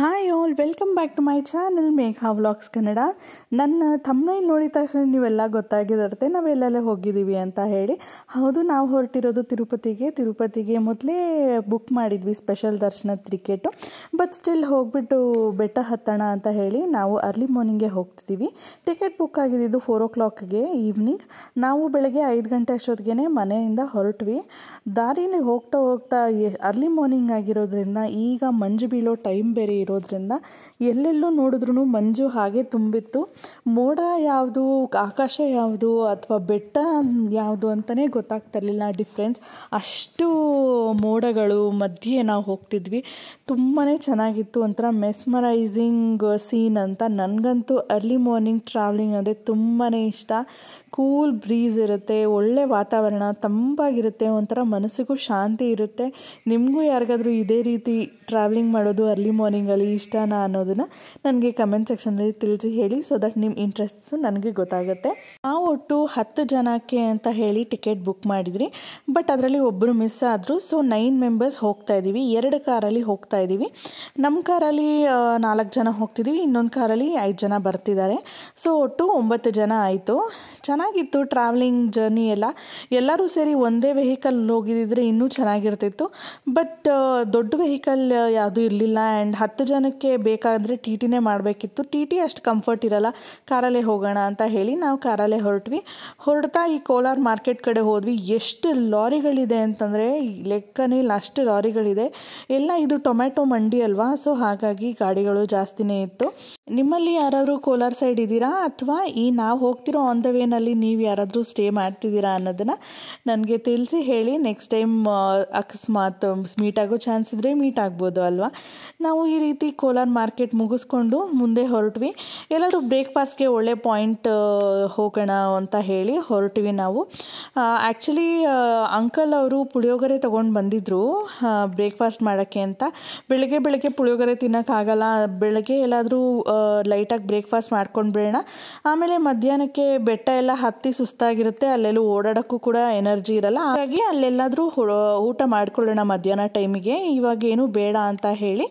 Hi all welcome back to my channel Megha vlogs Kannada ನನ್ನ ತಮ್ಮಲ್ಲಿ ನೋಡಿದ ತಕ್ಷಣ ನೀವೆಲ್ಲ ಗೊತ್ತಾಗಿರುತ್ತೆ ನಾವೆಲ್ಲೆಲ್ಲ ಹೋಗಿದ್ದೀವಿ ಅಂತ ಹೇಳಿ ಹೌದು ನಾವು ಹೊರಟಿರೋದು ತಿರುಪತಿಗೆ ತಿರುಪತಿಗೆ ಮೊದಲೇ ಬುಕ್ ಮಾಡಿದ್ವಿ ಸ್ಪೆಷಲ್ ದರ್ಶನದ ಟಿಕೆಟು ಬಟ್ ಸ್ಟಿಲ್ ಹೋಗ್ಬಿಟ್ಟು ಬೆಟ್ಟ ಹತ್ತೋಣ ಅಂತ ಹೇಳಿ ನಾವು ಅರ್ಲಿ ಮಾರ್ನಿಂಗೇ ಹೋಗ್ತಿದ್ದೀವಿ ಟಿಕೆಟ್ ಬುಕ್ ಆಗಿದ್ದು ಫೋರ್ ಓ ಕ್ಲಾಕ್ಗೆ ಈವ್ನಿಂಗ್ ನಾವು ಬೆಳಗ್ಗೆ ಐದು ಗಂಟೆ ಅಷ್ಟೊತ್ತಿಗೆ ಮನೆಯಿಂದ ಹೊರಟ್ವಿ ದಾರಿಯಲ್ಲಿ ಹೋಗ್ತಾ ಹೋಗ್ತಾ ಅರ್ಲಿ ಮಾರ್ನಿಂಗ್ ಆಗಿರೋದ್ರಿಂದ ಈಗ ಮಂಜು ಬೀಳೋ ಟೈಮ್ ಬೇರೆ ಇರೋದ್ರಿಂದ ಎಲ್ಲೆಲ್ಲೂ ನೋಡಿದ್ರು ಮಂಜು ಹಾಗೆ ತುಂಬಿತ್ತು ಮೋಡ ಯಾವುದು ಆಕಾಶ ಯಾವುದು ಅಥವಾ ಬೆಟ್ಟ ಯಾವುದು ಅಂತಲೇ ಗೊತ್ತಾಗ್ತಿರ್ಲಿಲ್ಲ ಡಿಫ್ರೆನ್ಸ್ ಅಷ್ಟು ಮೋಡಗಳು ಮಧ್ಯೆ ನಾವು ಹೋಗ್ತಿದ್ವಿ ತುಂಬಾ ಚೆನ್ನಾಗಿತ್ತು ಒಂಥರ ಮೆಸ್ಮರೈಸಿಂಗ್ ಸೀನ್ ಅಂತ ನನಗಂತೂ ಅರ್ಲಿ ಮಾರ್ನಿಂಗ್ ಟ್ರಾವೆಲಿಂಗ್ ಅಂದರೆ ತುಂಬಾ ಇಷ್ಟ ಕೂಲ್ ಬ್ರೀಸ್ ಇರುತ್ತೆ ಒಳ್ಳೆ ವಾತಾವರಣ ತಂಪಾಗಿರುತ್ತೆ ಒಂಥರ ಮನಸ್ಸಿಗೂ ಶಾಂತಿ ಇರುತ್ತೆ ನಿಮಗೂ ಯಾರಿಗಾದರೂ ಇದೇ ರೀತಿ ಟ್ರಾವೆಲಿಂಗ್ ಮಾಡೋದು ಅರ್ಲಿ ಮಾರ್ನಿಂಗ್ ಡ್ರಾಯಿಂಗಲ್ಲಿ ಇಷ್ಟನಾ ಅನ್ನೋದನ್ನು ನನಗೆ ಕಮೆಂಟ್ ಸೆಕ್ಷನಲ್ಲಿ ತಿಳಿಸಿ ಹೇಳಿ ಸೊ ದಟ್ ನಿಮ್ಮ ಇಂಟ್ರೆಸ್ಟ್ಸು ನನಗೆ ಗೊತ್ತಾಗುತ್ತೆ ಆ ಒಟ್ಟು ಹತ್ತು ಜನಕ್ಕೆ ಅಂತ ಹೇಳಿ ಟಿಕೆಟ್ ಬುಕ್ ಮಾಡಿದ್ರಿ ಬಟ್ ಅದರಲ್ಲಿ ಒಬ್ಬರು ಮಿಸ್ ಆದರು ಸೊ ನೈನ್ ಮೆಂಬರ್ಸ್ ಹೋಗ್ತಾ ಇದ್ದೀವಿ ಎರಡು ಕಾರಲ್ಲಿ ಹೋಗ್ತಾ ಇದ್ದೀವಿ ನಮ್ಮ ಕಾರಲ್ಲಿ ನಾಲ್ಕು ಜನ ಹೋಗ್ತಿದ್ದೀವಿ ಇನ್ನೊಂದು ಕಾರಲ್ಲಿ ಐದು ಜನ ಬರ್ತಿದ್ದಾರೆ ಸೊ ಒಟ್ಟು ಒಂಬತ್ತು ಜನ ಆಯಿತು ಚೆನ್ನಾಗಿತ್ತು ಟ್ರಾವೆಲಿಂಗ್ ಜರ್ನಿ ಎಲ್ಲ ಎಲ್ಲರೂ ಸೇರಿ ಒಂದೇ ವೆಹಿಕಲ್ ಹೋಗಿದ್ದಿದ್ರೆ ಇನ್ನೂ ಚೆನ್ನಾಗಿರ್ತಿತ್ತು ಬಟ್ ದೊಡ್ಡ ವೆಹಿಕಲ್ ಯಾವುದೂ ಇರಲಿಲ್ಲ ಆ್ಯಂಡ್ ಹತ್ತು ಹತ್ತು ಜನಕ್ಕೆ ಬೇಕಾದರೆ ಟಿ ಟಿನೇ ಮಾಡಬೇಕಿತ್ತು ಟಿ ಟಿ ಅಷ್ಟು ಕಂಫರ್ಟ್ ಇರಲ್ಲ ಕಾರಲ್ಲೇ ಹೋಗೋಣ ಅಂತ ಹೇಳಿ ನಾವು ಕಾರಲ್ಲೇ ಹೊರಟ್ವಿ ಹೊರಡ್ತಾ ಈ ಕೋಲಾರ ಮಾರ್ಕೆಟ್ ಕಡೆ ಹೋದ್ವಿ ಎಷ್ಟು ಲಾರಿಗಳಿದೆ ಅಂತಂದರೆ ಲೆಕ್ಕನೇ ಇಲ್ಲ ಅಷ್ಟು ಲಾರಿಗಳಿದೆ ಎಲ್ಲ ಇದು ಟೊಮ್ಯಾಟೊ ಮಂಡಿ ಅಲ್ವಾ ಸೊ ಹಾಗಾಗಿ ಗಾಡಿಗಳು ಜಾಸ್ತಿನೇ ಇತ್ತು ನಿಮ್ಮಲ್ಲಿ ಯಾರಾದರೂ ಕೋಲಾರ ಸೈಡ್ ಇದ್ದೀರಾ ಅಥವಾ ಈ ನಾವು ಹೋಗ್ತಿರೋ ಆನ್ ದ ವೇನಲ್ಲಿ ನೀವು ಯಾರಾದರೂ ಸ್ಟೇ ಮಾಡ್ತಿದ್ದೀರಾ ಅನ್ನೋದನ್ನು ನನಗೆ ತಿಳಿಸಿ ಹೇಳಿ ನೆಕ್ಸ್ಟ್ ಟೈಮ್ ಅಕಸ್ಮಾತ್ ಮೀಟ್ ಆಗೋ ಚಾನ್ಸ್ ಇದ್ದರೆ ಮೀಟ್ ಆಗ್ಬೋದು ಅಲ್ವಾ ನಾವು ಈ ರೀತಿ ಕೋಲಾರ್ ಮಾರ್ಕೆಟ್ ಮುಗಿಸ್ಕೊಂಡು ಮುಂದೆ ಹೊರಟ್ವಿ ಎಲ್ಲಾದರೂ ಬ್ರೇಕ್ಫಾಸ್ಟ್ಗೆ ಒಳ್ಳೆ ಪಾಯಿಂಟ್ ಹೋಗೋಣ ಅಂತ ಹೇಳಿ ಹೊರಟ್ವಿ ನಾವು ಆ್ಯಕ್ಚುಲಿ ಅಂಕಲ್ ಅವರು ಪುಳಿಯೋಗರೆ ತೊಗೊಂಡು ಬಂದಿದ್ದರು ಬ್ರೇಕ್ಫಾಸ್ಟ್ ಮಾಡೋಕ್ಕೆ ಅಂತ ಬೆಳಗ್ಗೆ ಬೆಳಗ್ಗೆ ಪುಳಿಯೋಗರೆ ತಿನ್ನೋಕ್ಕಾಗಲ್ಲ ಬೆಳಗ್ಗೆ ಎಲ್ಲಾದರೂ ಲೈಟಾಗಿ ಬ್ರೇಕ್ಫಾಸ್ಟ್ ಮಾಡ್ಕೊಂಡು ಬಿಡೋಣ ಆಮೇಲೆ ಮಧ್ಯಾಹ್ನಕ್ಕೆ ಬೆಟ್ಟ ಎಲ್ಲ ಹತ್ತಿ ಸುಸ್ತಾಗಿರುತ್ತೆ ಅಲ್ಲೆಲ್ಲೂ ಓಡಾಡೋಕ್ಕೂ ಕೂಡ ಎನರ್ಜಿ ಇರಲ್ಲ ಹಾಗಾಗಿ ಅಲ್ಲೆಲ್ಲಾದರೂ ಊಟ ಮಾಡ್ಕೊಳ್ಳೋಣ ಮಧ್ಯಾಹ್ನ ಟೈಮಿಗೆ ಇವಾಗ ಏನು ಬೇಡ ಅಂತ ಹೇಳಿ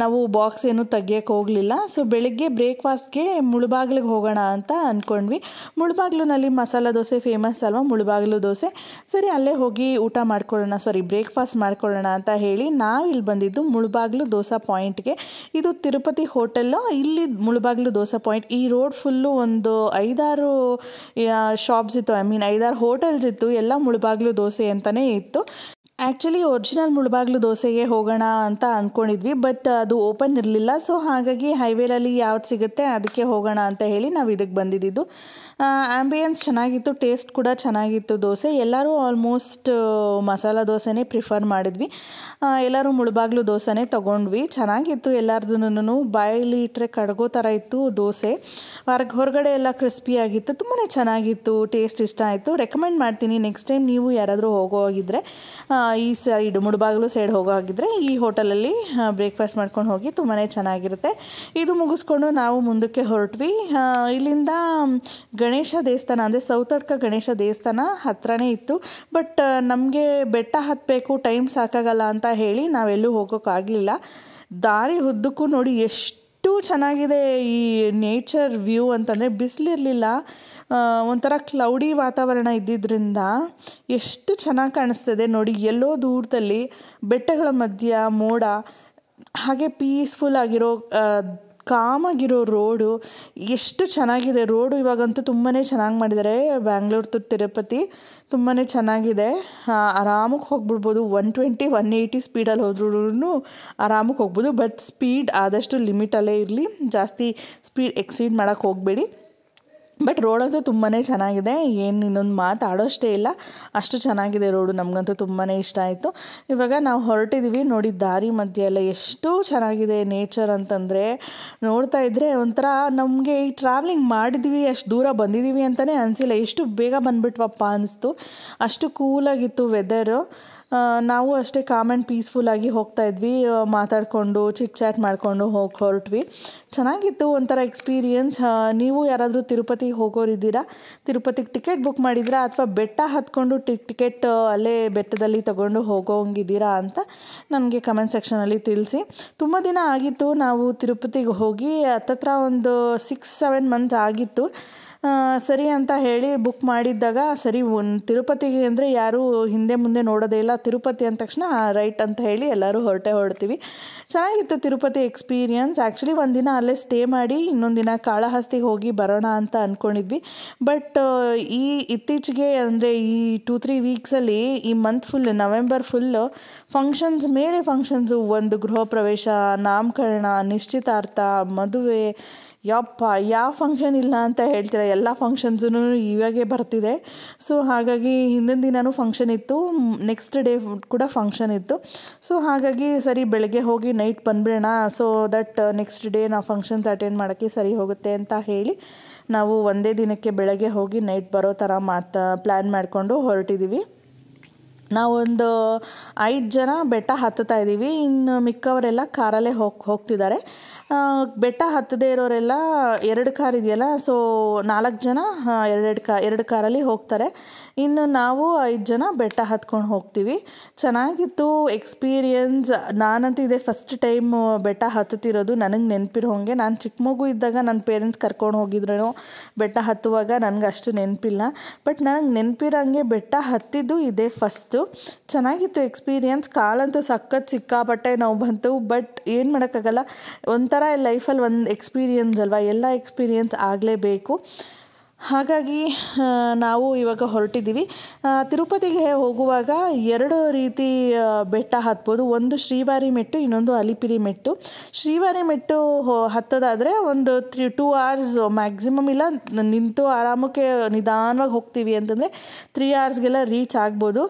ನಾವು ಬಾಕ್ಸ್ ಏನೂ ತೆಗಿಯಕ್ಕೆ ಹೋಗಲಿಲ್ಲ ಸೊ ಬೆಳಗ್ಗೆ ಬ್ರೇಕ್ಫಾಸ್ಟ್ಗೆ ಮುಳುಬಾಗ್ಲಿಗೆ ಹೋಗೋಣ ಅಂತ ಅಂದ್ಕೊಂಡ್ವಿ ಮುಳುಬಾಗ್ಲಿನಲ್ಲಿ ಮಸಾಲ ದೋಸೆ ಫೇಮಸ್ ಅಲ್ವಾ ಮುಳುಬಾಗ್ಲು ದೋಸೆ ಸರಿ ಅಲ್ಲೇ ಹೋಗಿ ಊಟ ಮಾಡ್ಕೊಳ್ಳೋಣ ಸಾರಿ ಬ್ರೇಕ್ಫಾಸ್ಟ್ ಮಾಡ್ಕೊಳ್ಳೋಣ ಅಂತ ಹೇಳಿ ನಾವು ಇಲ್ಲಿ ಬಂದಿದ್ದು ಮುಳುಬಾಗ್ಲು ದೋಸೆ ಪಾಯಿಂಟ್ಗೆ ಇದು ತಿರುಪತಿ ಹೋಟೆಲ್ಲು ಇಲ್ಲಿ ಮುಳುಬಾಗ್ಲು ದೋಸೆ ಪಾಯಿಂಟ್ ಈ ರೋಡ್ ಫುಲ್ಲು ಒಂದು ಐದಾರು ಶಾಪ್ಸ್ ಇತ್ತು ಐ ಮೀನ್ ಐದಾರು ಹೋಟೆಲ್ಸ್ ಇತ್ತು ಎಲ್ಲ ಮುಳುಬಾಗ್ಲು ದೋಸೆ ಅಂತಲೇ ಇತ್ತು ಆ್ಯಕ್ಚುಲಿ ಒರಿಜಿನಲ್ ಮುಳಬಾಗ್ಲು ದೋಸೆಗೆ ಹೋಗೋಣ ಅಂತ ಅಂದ್ಕೊಂಡಿದ್ವಿ ಬಟ್ ಅದು ಓಪನ್ ಇರಲಿಲ್ಲ ಸೊ ಹಾಗಾಗಿ ಹೈವೇಲಲ್ಲಿ ಯಾವ್ದು ಸಿಗುತ್ತೆ ಅದಕ್ಕೆ ಹೋಗೋಣ ಅಂತ ಹೇಳಿ ನಾವು ಇದಕ್ಕೆ ಬಂದಿದ್ದು ಆ್ಯಂಬಿಯನ್ಸ್ ಚೆನ್ನಾಗಿತ್ತು ಟೇಸ್ಟ್ ಕೂಡ ಚೆನ್ನಾಗಿತ್ತು ದೋಸೆ ಎಲ್ಲರೂ ಆಲ್ಮೋಸ್ಟ್ ಮಸಾಲ ದೋಸೆನೇ ಪ್ರಿಫರ್ ಮಾಡಿದ್ವಿ ಎಲ್ಲರೂ ಮುಳುಬಾಗ್ಲು ದೋಸೆನೇ ತೊಗೊಂಡ್ವಿ ಚೆನ್ನಾಗಿತ್ತು ಎಲ್ಲರದೂ ಬಾಯಲ್ಲಿ ಇಟ್ಟರೆ ಕಡ್ಗೋ ಥರ ಇತ್ತು ದೋಸೆ ಹೊರಗೆ ಹೊರಗಡೆ ಎಲ್ಲ ಕ್ರಿಸ್ಪಿಯಾಗಿತ್ತು ತುಂಬಾ ಚೆನ್ನಾಗಿತ್ತು ಟೇಸ್ಟ್ ಇಷ್ಟ ಆಯಿತು ರೆಕಮೆಂಡ್ ಮಾಡ್ತೀನಿ ನೆಕ್ಸ್ಟ್ ಟೈಮ್ ನೀವು ಯಾರಾದರೂ ಹೋಗೋ ಹೋಗಿದ್ರೆ ಈ ಸೈಡ್ ಮುಳುಬಾಗ್ಲು ಸೈಡ್ ಹೋಗೋ ಹೋಗಿದ್ರೆ ಈ ಹೋಟೆಲಲ್ಲಿ ಬ್ರೇಕ್ಫಾಸ್ಟ್ ಮಾಡ್ಕೊಂಡು ಹೋಗಿ ತುಂಬಾ ಚೆನ್ನಾಗಿರುತ್ತೆ ಇದು ಮುಗಿಸ್ಕೊಂಡು ನಾವು ಮುಂದಕ್ಕೆ ಹೊರಟ್ವಿ ಇಲ್ಲಿಂದ ಗಣ ಗಣೇಶ ದೇವಸ್ಥಾನ ಅಂದರೆ ಸೌತಡ್ಕ ಗಣೇಶ ದೇವಸ್ಥಾನ ಹತ್ತಿರನೇ ಇತ್ತು ಬಟ್ ನಮಗೆ ಬೆಟ್ಟ ಹತ್ತಬೇಕು ಟೈಮ್ ಸಾಕಾಗಲ್ಲ ಅಂತ ಹೇಳಿ ನಾವೆಲ್ಲೂ ಹೋಗೋಕ್ಕಾಗಲಿಲ್ಲ ದಾರಿ ಉದ್ದಕ್ಕೂ ನೋಡಿ ಎಷ್ಟು ಚೆನ್ನಾಗಿದೆ ಈ ನೇಚರ್ ವ್ಯೂ ಅಂತಂದರೆ ಬಿಸಿಲಿರಲಿಲ್ಲ ಒಂಥರ ಕ್ಲೌಡಿ ವಾತಾವರಣ ಇದ್ದಿದ್ದರಿಂದ ಎಷ್ಟು ಚೆನ್ನಾಗಿ ಕಾಣಿಸ್ತದೆ ನೋಡಿ ಎಲ್ಲೋ ದೂರದಲ್ಲಿ ಬೆಟ್ಟಗಳ ಮಧ್ಯ ಮೋಡ ಹಾಗೆ ಪೀಸ್ಫುಲ್ ಆಗಿರೋ ಕಾಮಾಗಿರೋ ರೋಡು ಎಷ್ಟು ಚೆನ್ನಾಗಿದೆ ರೋಡು ಇವಾಗಂತೂ ತುಂಬಾ ಚೆನ್ನಾಗಿ ಮಾಡಿದ್ದಾರೆ ಬ್ಯಾಂಗ್ಳೂರ್ ಟು ತಿರುಪತಿ ತುಂಬಾ ಚೆನ್ನಾಗಿದೆ ಆರಾಮಕ್ಕೆ ಹೋಗ್ಬಿಡ್ಬೋದು ಒನ್ ಟ್ವೆಂಟಿ ಒನ್ ಏಯ್ಟಿ ಸ್ಪೀಡಲ್ಲಿ ಹೋದ್ರೂ ಆರಾಮಕ್ಕೆ ಹೋಗ್ಬೋದು ಬಟ್ ಸ್ಪೀಡ್ ಆದಷ್ಟು ಲಿಮಿಟಲ್ಲೇ ಇರಲಿ ಜಾಸ್ತಿ ಸ್ಪೀಡ್ ಎಕ್ಸೀಡ್ ಮಾಡೋಕ್ಕೆ ಹೋಗಬೇಡಿ ಬಟ್ ರೋಡಂತೂ ತುಂಬಾ ಚೆನ್ನಾಗಿದೆ ಏನು ಇನ್ನೊಂದು ಮಾತು ಆಡೋಷ್ಟೇ ಇಲ್ಲ ಅಷ್ಟು ಚೆನ್ನಾಗಿದೆ ರೋಡು ನಮಗಂತೂ ತುಂಬಾ ಇಷ್ಟ ಆಯಿತು ಇವಾಗ ನಾವು ಹೊರಟಿದ್ದೀವಿ ನೋಡಿ ದಾರಿ ಮಧ್ಯೆ ಎಲ್ಲ ಎಷ್ಟು ಚೆನ್ನಾಗಿದೆ ನೇಚರ್ ಅಂತಂದರೆ ನೋಡ್ತಾ ಇದ್ದರೆ ಒಂಥರ ನಮಗೆ ಈ ಟ್ರಾವೆಲಿಂಗ್ ಮಾಡಿದ್ವಿ ಅಷ್ಟು ದೂರ ಬಂದಿದ್ದೀವಿ ಅಂತಲೇ ಅನಿಸಿಲ್ಲ ಎಷ್ಟು ಬೇಗ ಬಂದುಬಿಟ್ವಪ್ಪ ಅನಿಸ್ತು ಅಷ್ಟು ಕೂಲಾಗಿತ್ತು ವೆದರು ನಾವು ಅಷ್ಟೇ ಆ್ಯಂಡ್ ಪೀಸ್ಫುಲ್ಲಾಗಿ ಹೋಗ್ತಾ ಇದ್ವಿ ಮಾತಾಡಿಕೊಂಡು ಚಿಟ್ ಚಾಟ್ ಮಾಡಿಕೊಂಡು ಹೋಗಿ ಹೊರಟ್ವಿ ಚೆನ್ನಾಗಿತ್ತು ಒಂಥರ ಎಕ್ಸ್ಪೀರಿಯನ್ಸ್ ನೀವು ಯಾರಾದರೂ ತಿರುಪತಿ ಹೋಗೋರಿದ್ದೀರಾ ತಿರುಪತಿಗೆ ಟಿಕೆಟ್ ಬುಕ್ ಮಾಡಿದ್ದೀರಾ ಅಥವಾ ಬೆಟ್ಟ ಹತ್ಕೊಂಡು ಟಿಕೆಟ್ ಅಲ್ಲೇ ಬೆಟ್ಟದಲ್ಲಿ ತಗೊಂಡು ಹೋಗೋಂಗಿದ್ದೀರಾ ಅಂತ ನನಗೆ ಕಮೆಂಟ್ ಸೆಕ್ಷನಲ್ಲಿ ತಿಳಿಸಿ ತುಂಬ ದಿನ ಆಗಿತ್ತು ನಾವು ತಿರುಪತಿಗೆ ಹೋಗಿ ಹತ್ತತ್ರ ಒಂದು ಸಿಕ್ಸ್ ಸೆವೆನ್ ಮಂತ್ಸ್ ಆಗಿತ್ತು ಸರಿ ಅಂತ ಹೇಳಿ ಬುಕ್ ಮಾಡಿದ್ದಾಗ ಸರಿ ತಿರುಪತಿಗೆ ಅಂದರೆ ಯಾರೂ ಹಿಂದೆ ಮುಂದೆ ನೋಡೋದೇ ಇಲ್ಲ ತಿರುಪತಿ ಅಂದ ತಕ್ಷಣ ರೈಟ್ ಅಂತ ಹೇಳಿ ಎಲ್ಲರೂ ಹೊರಟೆ ಹೊರಡ್ತೀವಿ ಚೆನ್ನಾಗಿತ್ತು ತಿರುಪತಿ ಎಕ್ಸ್ಪೀರಿಯನ್ಸ್ ಆ್ಯಕ್ಚುಲಿ ಒಂದಿನ ಅಲ್ಲೇ ಸ್ಟೇ ಮಾಡಿ ಇನ್ನೊಂದಿನ ಕಾಳಹಸ್ತಿಗೆ ಹೋಗಿ ಬರೋಣ ಅಂತ ಅಂದ್ಕೊಂಡಿದ್ವಿ ಬಟ್ ಈ ಇತ್ತೀಚೆಗೆ ಅಂದರೆ ಈ ಟೂ ತ್ರೀ ವೀಕ್ಸಲ್ಲಿ ಈ month full November full functions ಮೇಲೆ ಫಂಕ್ಷನ್ಸು ಒಂದು ಗೃಹ ಪ್ರವೇಶ ನಾಮಕರಣ ನಿಶ್ಚಿತಾರ್ಥ ಮದುವೆ ಯಪ್ಪ ಯಾವ ಫಂಕ್ಷನ್ ಇಲ್ಲ ಅಂತ ಹೇಳ್ತೀರ ಎಲ್ಲ ಫಂಕ್ಷನ್ಸೂ ಇವಾಗೆ ಬರ್ತಿದೆ ಸೊ ಹಾಗಾಗಿ ಹಿಂದಿನ ದಿನವೂ ಫಂಕ್ಷನ್ ಇತ್ತು ನೆಕ್ಸ್ಟ್ ಡೇ ಕೂಡ ಫಂಕ್ಷನ್ ಇತ್ತು ಸೊ ಹಾಗಾಗಿ ಸರಿ ಬೆಳಗ್ಗೆ ಹೋಗಿ ನೈಟ್ ಬಂದ್ಬಿಡೋಣ ಸೊ ದಟ್ ನೆಕ್ಸ್ಟ್ ಡೇ ನಾವು ಫಂಕ್ಷನ್ಸ್ ಅಟೆಂಡ್ ಮಾಡೋಕ್ಕೆ ಸರಿ ಹೋಗುತ್ತೆ ಅಂತ ಹೇಳಿ ನಾವು ಒಂದೇ ದಿನಕ್ಕೆ ಬೆಳಗ್ಗೆ ಹೋಗಿ ನೈಟ್ ಬರೋ ಥರ ಮಾಡ್ತಾ ಪ್ಲ್ಯಾನ್ ಮಾಡಿಕೊಂಡು ಹೊರಟಿದ್ದೀವಿ ನಾವೊಂದು ಐದು ಜನ ಬೆಟ್ಟ ಹತ್ತುತ್ತಾ ಇದ್ದೀವಿ ಇನ್ನು ಮಿಕ್ಕವರೆಲ್ಲ ಕಾರಲ್ಲೇ ಹೋಗಿ ಹೋಗ್ತಿದ್ದಾರೆ ಬೆಟ್ಟ ಹತ್ತದೇ ಇರೋರೆಲ್ಲ ಎರಡು ಕಾರ್ ಇದೆಯಲ್ಲ ಸೊ ನಾಲ್ಕು ಜನ ಎರಡೆರಡು ಕಾ ಎರಡು ಕಾರಲ್ಲಿ ಹೋಗ್ತಾರೆ ಇನ್ನು ನಾವು ಐದು ಜನ ಬೆಟ್ಟ ಹತ್ಕೊಂಡು ಹೋಗ್ತೀವಿ ಚೆನ್ನಾಗಿತ್ತು ಎಕ್ಸ್ಪೀರಿಯನ್ಸ್ ನಾನಂತೂ ಇದೇ ಫಸ್ಟ್ ಟೈಮ್ ಬೆಟ್ಟ ಹತ್ತುತ್ತಿರೋದು ನನಗೆ ನೆನಪಿರೋ ಹಾಗೆ ನಾನು ಚಿಕ್ಕ ಮಗು ಇದ್ದಾಗ ನನ್ನ ಪೇರೆಂಟ್ಸ್ ಕರ್ಕೊಂಡು ಹೋಗಿದ್ರು ಬೆಟ್ಟ ಹತ್ತುವಾಗ ನನಗೆ ಅಷ್ಟು ನೆನಪಿಲ್ಲ ಬಟ್ ನನಗೆ ನೆನಪಿರೋಂಗೆ ಬೆಟ್ಟ ಹತ್ತಿದ್ದು ಇದೇ ಫಸ್ಟು ಚೆನ್ನಾಗಿತ್ತು ಎಕ್ಸ್ಪೀರಿಯನ್ಸ್ ಕಾಲಂತೂ ಸಖತ್ ಸಿಕ್ಕಾಪಟ್ಟೆ ನಾವು ಬಂತು ಬಟ್ ಏನು ಮಾಡೋಕ್ಕಾಗಲ್ಲ ಒಂಥರ ಥರ ಲೈಫಲ್ಲಿ ಒಂದು ಎಕ್ಸ್ಪೀರಿಯನ್ಸ್ ಅಲ್ವಾ ಎಲ್ಲ ಎಕ್ಸ್ಪೀರಿಯನ್ಸ್ ಆಗಲೇಬೇಕು ಹಾಗಾಗಿ ನಾವು ಇವಾಗ ಹೊರಟಿದ್ದೀವಿ ತಿರುಪತಿಗೆ ಹೋಗುವಾಗ ಎರಡು ರೀತಿ ಬೆಟ್ಟ ಹತ್ಬೋದು ಒಂದು ಶ್ರೀವಾರಿ ಮೆಟ್ಟು ಇನ್ನೊಂದು ಅಲಿಪಿರಿ ಮೆಟ್ಟು ಶ್ರೀವಾರಿ ಮೆಟ್ಟು ಹತ್ತೋದಾದರೆ ಒಂದು ತ್ರೀ ಟೂ ಅವರ್ಸ್ ಮ್ಯಾಕ್ಸಿಮಮ್ ಇಲ್ಲ ನಿಂತು ಆರಾಮಕ್ಕೆ ನಿಧಾನವಾಗಿ ಹೋಗ್ತೀವಿ ಅಂತಂದರೆ ತ್ರೀ ಅವರ್ಸ್ಗೆಲ್ಲ ರೀಚ್ ಆಗ್ಬೋದು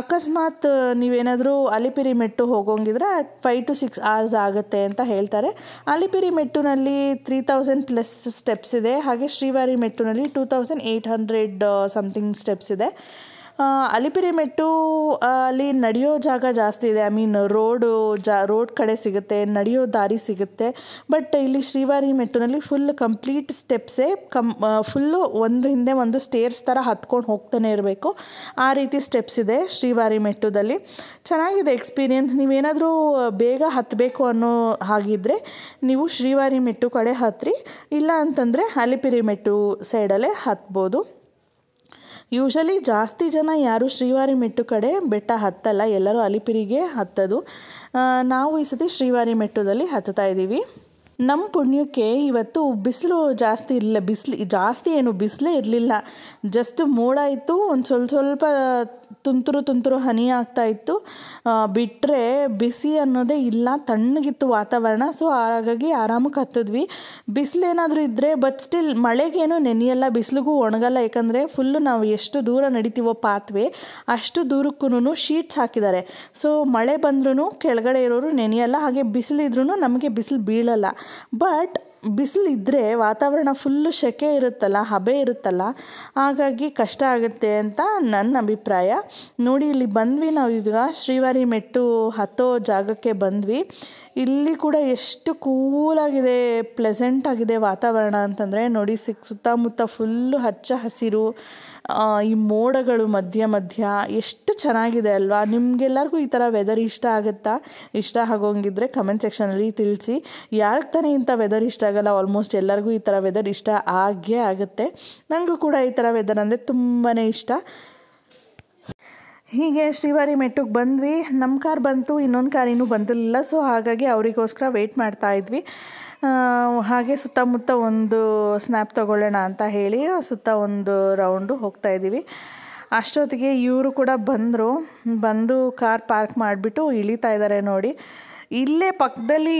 ಅಕಸ್ಮಾತ್ ನೀವೇನಾದರೂ ಅಲಿಪಿರಿ ಮೆಟ್ಟು ಹೋಗೋಂಗಿದ್ರೆ ಫೈವ್ ಟು ಸಿಕ್ಸ್ ಅವರ್ಸ್ ಆಗುತ್ತೆ ಅಂತ ಹೇಳ್ತಾರೆ ಅಲಿಪಿರಿ ಮೆಟ್ಟುನಲ್ಲಿ ತ್ರೀ ತೌಸಂಡ್ ಪ್ಲಸ್ ಸ್ಟೆಪ್ಸ್ ಇದೆ ಹಾಗೆ ಶ್ರೀವಾರಿ ಮೆಟ್ಟು ಮೆಟ್ಟಿನಲ್ಲಿ two thousand eight hundred something steps ಇದೆ ಅಲಿಪಿರಿ ಮೆಟ್ಟು ಅಲ್ಲಿ ನಡೆಯೋ ಜಾಗ ಜಾಸ್ತಿ ಇದೆ ಐ ಮೀನ್ ರೋಡು ಜಾ ರೋಡ್ ಕಡೆ ಸಿಗುತ್ತೆ ನಡೆಯೋ ದಾರಿ ಸಿಗುತ್ತೆ ಬಟ್ ಇಲ್ಲಿ ಶ್ರೀವಾರಿ ಮೆಟ್ಟಿನಲ್ಲಿ ಫುಲ್ ಕಂಪ್ಲೀಟ್ ಸ್ಟೆಪ್ಸೇ ಕಂ ಫುಲ್ಲು ಒಂದ್ರ ಹಿಂದೆ ಒಂದು ಸ್ಟೇರ್ಸ್ ಥರ ಹತ್ಕೊಂಡು ಹೋಗ್ತಾನೆ ಇರಬೇಕು ಆ ರೀತಿ ಸ್ಟೆಪ್ಸ್ ಇದೆ ಶ್ರೀವಾರಿ ಮೆಟ್ಟುದಲ್ಲಿ ಚೆನ್ನಾಗಿದೆ ಎಕ್ಸ್ಪೀರಿಯನ್ಸ್ ನೀವೇನಾದರೂ ಬೇಗ ಹತ್ತಬೇಕು ಅನ್ನೋ ಹಾಗಿದ್ದರೆ ನೀವು ಶ್ರೀವಾರಿ ಮೆಟ್ಟು ಕಡೆ ಹತ್ತಿರಿ ಇಲ್ಲ ಅಂತಂದರೆ ಅಲಿಪಿರಿ ಮೆಟ್ಟು ಸೈಡಲ್ಲೇ ಹತ್ಬೋದು ಯೂಶಲಿ ಜಾಸ್ತಿ ಜನ ಯಾರು ಶ್ರೀವಾರಿ ಮೆಟ್ಟು ಕಡೆ ಬೆಟ್ಟ ಹತ್ತಲ್ಲ ಎಲ್ಲರೂ ಅಲಿಪಿರಿಗೆ ಹತ್ತದು ನಾವು ಈ ಸತಿ ಶ್ರೀವಾರಿ ಮೆಟ್ಟುದಲ್ಲಿ ಹತ್ತುತ್ತಾ ಇದ್ದೀವಿ ನಮ್ಮ ಪುಣ್ಯಕ್ಕೆ ಇವತ್ತು ಬಿಸಿಲು ಜಾಸ್ತಿ ಇರಲಿಲ್ಲ ಬಿಸಿಲು ಜಾಸ್ತಿ ಏನು ಬಿಸಿಲೇ ಇರಲಿಲ್ಲ ಜಸ್ಟ್ ಮೋಡ ಇತ್ತು ಒಂದು ಸ್ವಲ್ಪ ಸ್ವಲ್ಪ ತುಂತುರು ತುಂತುರು ಹನಿ ಆಗ್ತಾ ಇತ್ತು ಬಿಟ್ಟರೆ ಬಿಸಿ ಅನ್ನೋದೇ ಇಲ್ಲ ತಣ್ಣಗಿತ್ತು ವಾತಾವರಣ ಸೊ ಹಾಗಾಗಿ ಆರಾಮಕ್ಕೆ ಹತ್ತಿದ್ವಿ ಬಿಸಿಲು ಏನಾದರೂ ಇದ್ದರೆ ಬಟ್ ಸ್ಟಿಲ್ ಮಳೆಗೇನು ನೆನೆಯಲ್ಲ ಬಿಸಿಲಿಗೂ ಒಣಗಲ್ಲ ಯಾಕಂದರೆ ಫುಲ್ಲು ನಾವು ಎಷ್ಟು ದೂರ ನಡಿತೀವೋ ಪಾತ್ವೆ ಅಷ್ಟು ದೂರಕ್ಕೂ ಶೀಟ್ಸ್ ಹಾಕಿದ್ದಾರೆ ಸೊ ಮಳೆ ಬಂದ್ರೂ ಕೆಳಗಡೆ ಇರೋರು ನೆನೆಯಲ್ಲ ಹಾಗೆ ಬಿಸಿಲಿದ್ರೂ ನಮಗೆ ಬಿಸಿಲು ಬೀಳಲ್ಲ ಬಟ್ ಇದ್ದರೆ ವಾತಾವರಣ ಫುಲ್ಲು ಸೆಕೆ ಇರುತ್ತಲ್ಲ ಹಬೆ ಇರುತ್ತಲ್ಲ ಹಾಗಾಗಿ ಕಷ್ಟ ಆಗುತ್ತೆ ಅಂತ ನನ್ನ ಅಭಿಪ್ರಾಯ ನೋಡಿ ಇಲ್ಲಿ ಬಂದ್ವಿ ನಾವು ಈಗ ಶ್ರೀವಾರಿ ಮೆಟ್ಟು ಹತ್ತೋ ಜಾಗಕ್ಕೆ ಬಂದ್ವಿ ಇಲ್ಲಿ ಕೂಡ ಎಷ್ಟು ಕೂಲಾಗಿದೆ ಪ್ಲೆಸೆಂಟ್ ಆಗಿದೆ ವಾತಾವರಣ ಅಂತಂದರೆ ನೋಡಿ ಸಿಕ್ ಸುತ್ತಮುತ್ತ ಫುಲ್ಲು ಹಚ್ಚ ಹಸಿರು ಈ ಮೋಡಗಳು ಮಧ್ಯ ಮಧ್ಯ ಎಷ್ಟು ಚೆನ್ನಾಗಿದೆ ಅಲ್ವಾ ನಿಮಗೆಲ್ಲರಿಗೂ ಈ ಥರ ವೆದರ್ ಇಷ್ಟ ಆಗುತ್ತಾ ಇಷ್ಟ ಆಗೋಂಗಿದ್ರೆ ಕಮೆಂಟ್ ಸೆಕ್ಷನಲ್ಲಿ ತಿಳಿಸಿ ಯಾರಿಗೆ ತಾನೇ ಇಂಥ ವೆದರ್ ಇಷ್ಟ ಆಗಲ್ಲ ಆಲ್ಮೋಸ್ಟ್ ಎಲ್ಲರಿಗೂ ಈ ಥರ ವೆದರ್ ಇಷ್ಟ ಆಗೇ ಆಗುತ್ತೆ ನನಗೂ ಕೂಡ ಈ ಥರ ವೆದರ್ ಅಂದರೆ ತುಂಬಾ ಇಷ್ಟ ಹೀಗೆ ಶ್ರೀವಾರಿ ಮೆಟ್ಟಿಗೆ ಬಂದ್ವಿ ನಮ್ಮ ಕಾರ್ ಬಂತು ಇನ್ನೊಂದು ಕಾರ್ ಇನ್ನೂ ಬಂದಿರಲಿಲ್ಲ ಸೊ ಹಾಗಾಗಿ ಅವರಿಗೋಸ್ಕರ ವೆಯ್ಟ್ ಮಾಡ್ತಾ ಇದ್ವಿ ಹಾಗೆ ಸುತ್ತಮುತ್ತ ಒಂದು ಸ್ನ್ಯಾಪ್ ತಗೊಳ್ಳೋಣ ಅಂತ ಹೇಳಿ ಸುತ್ತ ಒಂದು ರೌಂಡು ಹೋಗ್ತಾ ಇದ್ದೀವಿ ಅಷ್ಟೊತ್ತಿಗೆ ಇವರು ಕೂಡ ಬಂದರು ಬಂದು ಕಾರ್ ಪಾರ್ಕ್ ಮಾಡಿಬಿಟ್ಟು ಇಳಿತಾ ಇದ್ದಾರೆ ನೋಡಿ ಇಲ್ಲೇ ಪಕ್ಕದಲ್ಲಿ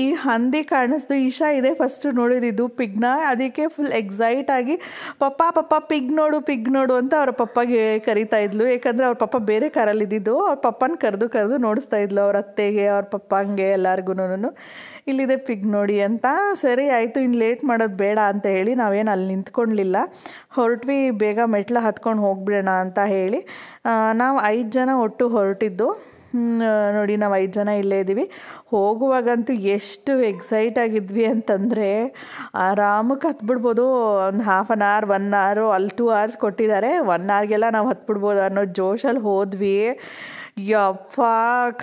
ಈ ಹಂದಿ ಕಾಣಿಸ್ತು ಇಶಾ ಇದೆ ಫಸ್ಟ್ ನೋಡಿದಿದ್ದು ಪಿಗ್ನ ಅದಕ್ಕೆ ಫುಲ್ ಎಕ್ಸೈಟ್ ಆಗಿ ಪಪ್ಪ ಪಪ್ಪ ಪಿಗ್ ನೋಡು ಪಿಗ್ ನೋಡು ಅಂತ ಅವ್ರ ಪಪ್ಪಗೆ ಕರಿತಾ ಇದ್ಲು ಯಾಕಂದರೆ ಅವ್ರ ಪಪ್ಪ ಬೇರೆ ಕಾರಲ್ಲಿ ಇದ್ದಿದ್ದು ಅವ್ರ ಪಪ್ಪನ ಕರೆದು ಕರೆದು ನೋಡಿಸ್ತಾ ಇದ್ಲು ಅವ್ರ ಅತ್ತೆಗೆ ಅವ್ರ ಹಂಗೆ ಎಲ್ಲರಿಗೂ ಇಲ್ಲಿದೆ ಪಿಗ್ ನೋಡಿ ಅಂತ ಸರಿ ಆಯಿತು ಇನ್ನು ಲೇಟ್ ಮಾಡೋದು ಬೇಡ ಅಂತ ಹೇಳಿ ನಾವೇನು ಅಲ್ಲಿ ನಿಂತ್ಕೊಳ್ಲಿಲ್ಲ ಹೊರಟ್ವಿ ಬೇಗ ಮೆಟ್ಲ ಹತ್ಕೊಂಡು ಹೋಗ್ಬಿಡೋಣ ಅಂತ ಹೇಳಿ ನಾವು ಐದು ಜನ ಒಟ್ಟು ಹೊರಟಿದ್ದು ನೋಡಿ ನಾವು ಐದು ಜನ ಇಲ್ಲೇ ಇದ್ದೀವಿ ಹೋಗುವಾಗಂತೂ ಎಷ್ಟು ಎಕ್ಸೈಟ್ ಆಗಿದ್ವಿ ಅಂತಂದರೆ ಆರಾಮಕ್ಕೆ ಹತ್ಬಿಡ್ಬೋದು ಒಂದು ಹಾಫ್ ಆನ್ ಅವರ್ ಒನ್ ಅವರು ಅಲ್ಲಿ ಟೂ ಅವರ್ಸ್ ಕೊಟ್ಟಿದ್ದಾರೆ ಒನ್ ಅವರ್ಗೆಲ್ಲ ನಾವು ಹತ್ಬಿಡ್ಬೋದು ಅನ್ನೋ ಜೋಶಲ್ಲಿ ಹೋದ್ವಿ ಯಪ್ಪ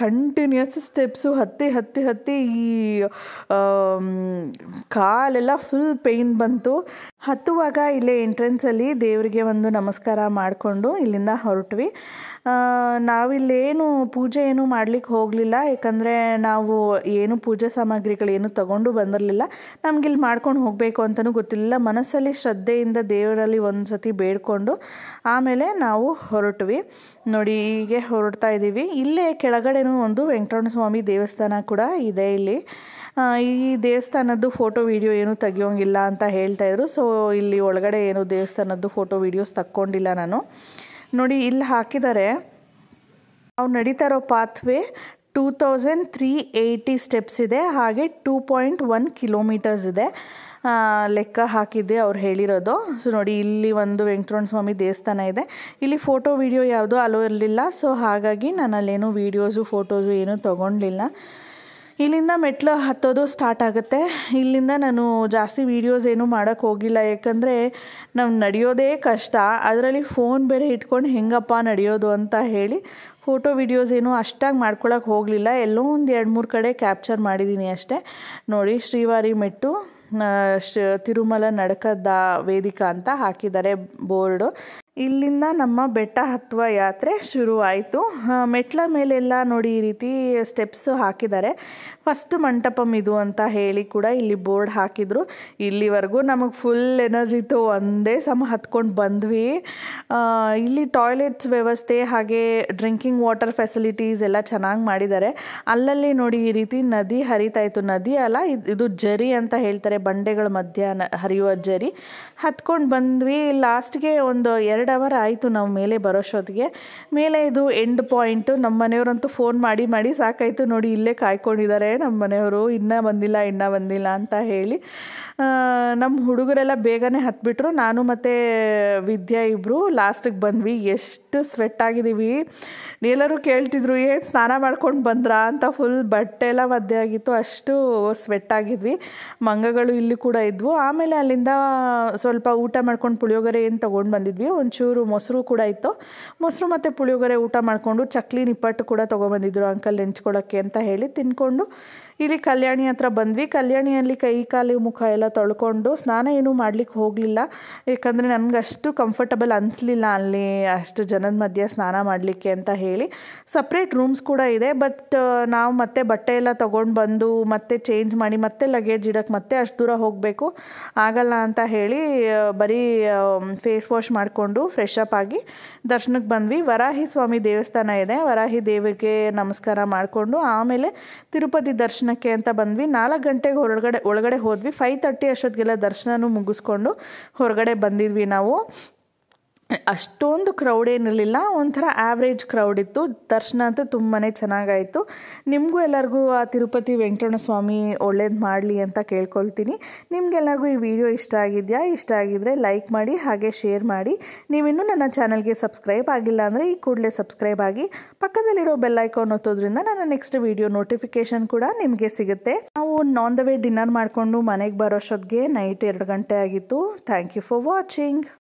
ಕಂಟಿನ್ಯೂಸ್ ಸ್ಟೆಪ್ಸು ಹತ್ತಿ ಹತ್ತಿ ಹತ್ತಿ ಈ ಕಾಲೆಲ್ಲ ಫುಲ್ ಪೇಯ್ನ್ ಬಂತು ಹತ್ತುವಾಗ ಇಲ್ಲೇ ಎಂಟ್ರೆನ್ಸಲ್ಲಿ ದೇವರಿಗೆ ಒಂದು ನಮಸ್ಕಾರ ಮಾಡಿಕೊಂಡು ಇಲ್ಲಿಂದ ಹೊರಟ್ವಿ ನಾವಿಲ್ಲೇನು ಪೂಜೆ ಏನು ಮಾಡ್ಲಿಕ್ಕೆ ಹೋಗಲಿಲ್ಲ ಯಾಕಂದರೆ ನಾವು ಏನು ಪೂಜೆ ಸಾಮಗ್ರಿಗಳೇನು ತಗೊಂಡು ಬಂದಿರಲಿಲ್ಲ ಇಲ್ಲಿ ಮಾಡ್ಕೊಂಡು ಹೋಗಬೇಕು ಅಂತಲೂ ಗೊತ್ತಿಲ್ಲ ಮನಸ್ಸಲ್ಲಿ ಶ್ರದ್ಧೆಯಿಂದ ದೇವರಲ್ಲಿ ಒಂದು ಸತಿ ಬೇಡ್ಕೊಂಡು ಆಮೇಲೆ ನಾವು ಹೊರಟ್ವಿ ನೋಡಿ ಹೀಗೆ ಹೊರಡ್ತಾ ಇದ್ದೀವಿ ಇಲ್ಲೇ ಕೆಳಗಡೆನೂ ಒಂದು ವೆಂಕಟರಮಣ ಸ್ವಾಮಿ ದೇವಸ್ಥಾನ ಕೂಡ ಇದೆ ಇಲ್ಲಿ ಈ ದೇವಸ್ಥಾನದ್ದು ಫೋಟೋ ವಿಡಿಯೋ ಏನೂ ತೆಗಿಯೋಂಗಿಲ್ಲ ಅಂತ ಹೇಳ್ತಾಯಿದ್ರು ಸೊ ಇಲ್ಲಿ ಒಳಗಡೆ ಏನು ದೇವಸ್ಥಾನದ್ದು ಫೋಟೋ ವೀಡಿಯೋಸ್ ತಕ್ಕೊಂಡಿಲ್ಲ ನಾನು ನೋಡಿ ಇಲ್ಲಿ ಹಾಕಿದ್ದಾರೆ ಅವ್ರು ನಡೀತಾ ಇರೋ pathway two thousand three eighty steps ಇದೆ ಹಾಗೆ ಟೂ ಪಾಯಿಂಟ್ ಒನ್ ಕಿಲೋಮೀಟರ್ಸ್ ಇದೆ ಲೆಕ್ಕ ಹಾಕಿದ್ದೆ ಅವ್ರು ಹೇಳಿರೋದು ಸೊ ನೋಡಿ ಇಲ್ಲಿ ಒಂದು ವೆಂಕಟರಮಣ ಸ್ವಾಮಿ ದೇವಸ್ಥಾನ ಇದೆ ಇಲ್ಲಿ ಫೋಟೋ ವೀಡಿಯೋ ಯಾವುದೂ ಅಲೋ ಇರಲಿಲ್ಲ ಸೊ ಹಾಗಾಗಿ ನಾನು ಅಲ್ಲೇನು ವೀಡಿಯೋಸು ಫೋಟೋಸು ಏನೂ ತೊಗೊಳ್ಲಿಲ್ಲ ಇಲ್ಲಿಂದ ಮೆಟ್ಲು ಹತ್ತೋದು ಸ್ಟಾರ್ಟ್ ಆಗುತ್ತೆ ಇಲ್ಲಿಂದ ನಾನು ಜಾಸ್ತಿ ವೀಡಿಯೋಸ್ ಏನೂ ಮಾಡೋಕ್ಕೆ ಹೋಗಿಲ್ಲ ಯಾಕಂದರೆ ನಾವು ನಡೆಯೋದೇ ಕಷ್ಟ ಅದರಲ್ಲಿ ಫೋನ್ ಬೇರೆ ಇಟ್ಕೊಂಡು ಹೆಂಗಪ್ಪ ನಡೆಯೋದು ಅಂತ ಹೇಳಿ ಫೋಟೋ ವೀಡಿಯೋಸ್ ಏನೂ ಅಷ್ಟಾಗಿ ಮಾಡ್ಕೊಳಕ್ಕೆ ಹೋಗಲಿಲ್ಲ ಎಲ್ಲೋ ಒಂದು ಎರಡು ಮೂರು ಕಡೆ ಕ್ಯಾಪ್ಚರ್ ಮಾಡಿದ್ದೀನಿ ಅಷ್ಟೇ ನೋಡಿ ಶ್ರೀವಾರಿ ಮೆಟ್ಟು ತಿರುಮಲ ನಡಕದ ವೇದಿಕಾ ಅಂತ ಹಾಕಿದ್ದಾರೆ ಬೋರ್ಡು ಇಲ್ಲಿಂದ ನಮ್ಮ ಬೆಟ್ಟ ಹತ್ತುವ ಯಾತ್ರೆ ಶುರುವಾಯಿತು ಮೆಟ್ಲ ಮೇಲೆಲ್ಲ ನೋಡಿ ಈ ರೀತಿ ಸ್ಟೆಪ್ಸ್ ಹಾಕಿದ್ದಾರೆ ಫಸ್ಟ್ ಮಂಟಪಂ ಇದು ಅಂತ ಹೇಳಿ ಕೂಡ ಇಲ್ಲಿ ಬೋರ್ಡ್ ಹಾಕಿದರು ಇಲ್ಲಿವರೆಗೂ ನಮಗೆ ಫುಲ್ ಎನರ್ಜಿ ಇತ್ತು ಒಂದೇ ಸಮ ಹತ್ಕೊಂಡು ಬಂದ್ವಿ ಇಲ್ಲಿ ಟಾಯ್ಲೆಟ್ಸ್ ವ್ಯವಸ್ಥೆ ಹಾಗೆ ಡ್ರಿಂಕಿಂಗ್ ವಾಟರ್ ಫೆಸಿಲಿಟೀಸ್ ಎಲ್ಲ ಚೆನ್ನಾಗಿ ಮಾಡಿದ್ದಾರೆ ಅಲ್ಲಲ್ಲಿ ನೋಡಿ ಈ ರೀತಿ ನದಿ ಹರಿತಾ ಇತ್ತು ನದಿ ಅಲ್ಲ ಇದು ಜರಿ ಅಂತ ಹೇಳ್ತಾರೆ ಬಂಡೆಗಳ ಮಧ್ಯ ಹರಿಯುವ ಜರಿ ಹತ್ಕೊಂಡು ಬಂದ್ವಿ ಲಾಸ್ಟ್ಗೆ ಒಂದು ಎರಡು ಎರಡು ಅವರ್ ಆಯಿತು ನಾವು ಮೇಲೆ ಬರೋಷ್ಟೊತ್ತಿಗೆ ಮೇಲೆ ಇದು ಎಂಡ್ ಪಾಯಿಂಟು ನಮ್ಮ ಮನೆಯವರಂತೂ ಫೋನ್ ಮಾಡಿ ಮಾಡಿ ಸಾಕಾಯಿತು ನೋಡಿ ಇಲ್ಲೇ ಕಾಯ್ಕೊಂಡಿದ್ದಾರೆ ನಮ್ಮ ಮನೆಯವರು ಇನ್ನೂ ಬಂದಿಲ್ಲ ಇನ್ನೂ ಬಂದಿಲ್ಲ ಅಂತ ಹೇಳಿ ನಮ್ಮ ಹುಡುಗರೆಲ್ಲ ಬೇಗನೆ ಹತ್ಬಿಟ್ರು ನಾನು ಮತ್ತು ವಿದ್ಯಾ ಇಬ್ಬರು ಲಾಸ್ಟಿಗೆ ಬಂದ್ವಿ ಎಷ್ಟು ಸ್ವೆಟ್ ಆಗಿದ್ದೀವಿ ಎಲ್ಲರೂ ಕೇಳ್ತಿದ್ರು ಏನು ಸ್ನಾನ ಮಾಡ್ಕೊಂಡು ಬಂದ್ರಾ ಅಂತ ಫುಲ್ ಬಟ್ಟೆ ಎಲ್ಲ ಒದ್ದೆ ಆಗಿತ್ತು ಅಷ್ಟು ಸ್ವೆಟ್ ಆಗಿದ್ವಿ ಮಂಗಗಳು ಇಲ್ಲಿ ಕೂಡ ಇದ್ವು ಆಮೇಲೆ ಅಲ್ಲಿಂದ ಸ್ವಲ್ಪ ಊಟ ಮಾಡ್ಕೊಂಡು ಪುಳಿಯೋಗರೆ ಏನು ತೊಗೊಂಡು ಬಂದಿದ್ವಿ ಒಂದು ಚೂರು ಮೊಸರು ಕೂಡ ಇತ್ತು ಮೊಸರು ಮತ್ತು ಪುಳಿಯೋಗರೆ ಊಟ ಮಾಡಿಕೊಂಡು ಚಕ್ಲಿ ನಿಪ್ಪಟ್ಟು ಕೂಡ ತೊಗೊಬಂದಿದ್ರು ಅಂಕಲ್ ನೆಂಚ್ಕೊಳ್ಳೋಕ್ಕೆ ಅಂತ ಹೇಳಿ ತಿನ್ಕೊಂಡು. ಇಲ್ಲಿ ಕಲ್ಯಾಣಿ ಹತ್ರ ಬಂದ್ವಿ ಕಲ್ಯಾಣಿಯಲ್ಲಿ ಕೈ ಕಾಲು ಮುಖ ಎಲ್ಲ ತೊಳ್ಕೊಂಡು ಸ್ನಾನ ಏನೂ ಮಾಡ್ಲಿಕ್ಕೆ ಹೋಗಲಿಲ್ಲ ಯಾಕಂದರೆ ಅಷ್ಟು ಕಂಫರ್ಟಬಲ್ ಅನಿಸ್ಲಿಲ್ಲ ಅಲ್ಲಿ ಅಷ್ಟು ಜನದ ಮಧ್ಯೆ ಸ್ನಾನ ಮಾಡಲಿಕ್ಕೆ ಅಂತ ಹೇಳಿ ಸಪ್ರೇಟ್ ರೂಮ್ಸ್ ಕೂಡ ಇದೆ ಬಟ್ ನಾವು ಮತ್ತೆ ಬಟ್ಟೆ ಎಲ್ಲ ತೊಗೊಂಡು ಬಂದು ಮತ್ತೆ ಚೇಂಜ್ ಮಾಡಿ ಮತ್ತೆ ಲಗೇಜ್ ಇಡೋಕ್ಕೆ ಮತ್ತೆ ಅಷ್ಟು ದೂರ ಹೋಗಬೇಕು ಆಗಲ್ಲ ಅಂತ ಹೇಳಿ ಬರೀ ಫೇಸ್ ವಾಶ್ ಮಾಡಿಕೊಂಡು ಫ್ರೆಶ್ ಅಪ್ ಆಗಿ ದರ್ಶನಕ್ಕೆ ಬಂದ್ವಿ ವರಾಹಿ ಸ್ವಾಮಿ ದೇವಸ್ಥಾನ ಇದೆ ವರಾಹಿ ದೇವಿಗೆ ನಮಸ್ಕಾರ ಮಾಡಿಕೊಂಡು ಆಮೇಲೆ ತಿರುಪತಿ ದರ್ಶನ ದರ್ಶನಕ್ಕೆ ಅಂತ ಬಂದ್ವಿ ನಾಲ್ಕು ಗಂಟೆಗೆ ಹೊರಗಡೆ ಒಳಗಡೆ ಹೋದ್ವಿ ಫೈವ್ ತರ್ಟಿ ಅಷ್ಟೊತ್ತಿಗೆಲ್ಲ ದರ್ಶನನೂ ಮುಗಿಸ್ಕೊಂಡು ಹೊರಗಡೆ ಬಂದಿದ್ವಿ ನಾವು ಅಷ್ಟೊಂದು ಕ್ರೌಡ್ ಏನಿರಲಿಲ್ಲ ಒಂಥರ ಆ್ಯಾವ್ರೇಜ್ ಕ್ರೌಡ್ ಇತ್ತು ದರ್ಶನ ಅಂತೂ ತುಂಬಾ ಚೆನ್ನಾಗಾಯಿತು ನಿಮಗೂ ಎಲ್ಲರಿಗೂ ಆ ತಿರುಪತಿ ವೆಂಕಟರಮಣ ಸ್ವಾಮಿ ಒಳ್ಳೇದು ಮಾಡಲಿ ಅಂತ ಕೇಳ್ಕೊಳ್ತೀನಿ ನಿಮಗೆಲ್ಲರಿಗೂ ಈ ವಿಡಿಯೋ ಇಷ್ಟ ಆಗಿದೆಯಾ ಇಷ್ಟ ಆಗಿದ್ದರೆ ಲೈಕ್ ಮಾಡಿ ಹಾಗೆ ಶೇರ್ ಮಾಡಿ ನೀವಿನ್ನೂ ನನ್ನ ಚಾನಲ್ಗೆ ಸಬ್ಸ್ಕ್ರೈಬ್ ಆಗಿಲ್ಲ ಅಂದರೆ ಈ ಕೂಡಲೇ ಸಬ್ಸ್ಕ್ರೈಬ್ ಆಗಿ ಪಕ್ಕದಲ್ಲಿರೋ ಬೆಲ್ಲೈಕಾನ್ ಒತ್ತೋದ್ರಿಂದ ನನ್ನ ನೆಕ್ಸ್ಟ್ ವಿಡಿಯೋ ನೋಟಿಫಿಕೇಷನ್ ಕೂಡ ನಿಮಗೆ ಸಿಗುತ್ತೆ ನಾವು ನಾನ್ ದ ವೇ ಡಿನ್ನರ್ ಮಾಡಿಕೊಂಡು ಮನೆಗೆ ಬರೋಷ್ಟೊತ್ತಿಗೆ ನೈಟ್ ಎರಡು ಗಂಟೆ ಆಗಿತ್ತು ಥ್ಯಾಂಕ್ ಯು ಫಾರ್ ವಾಚಿಂಗ್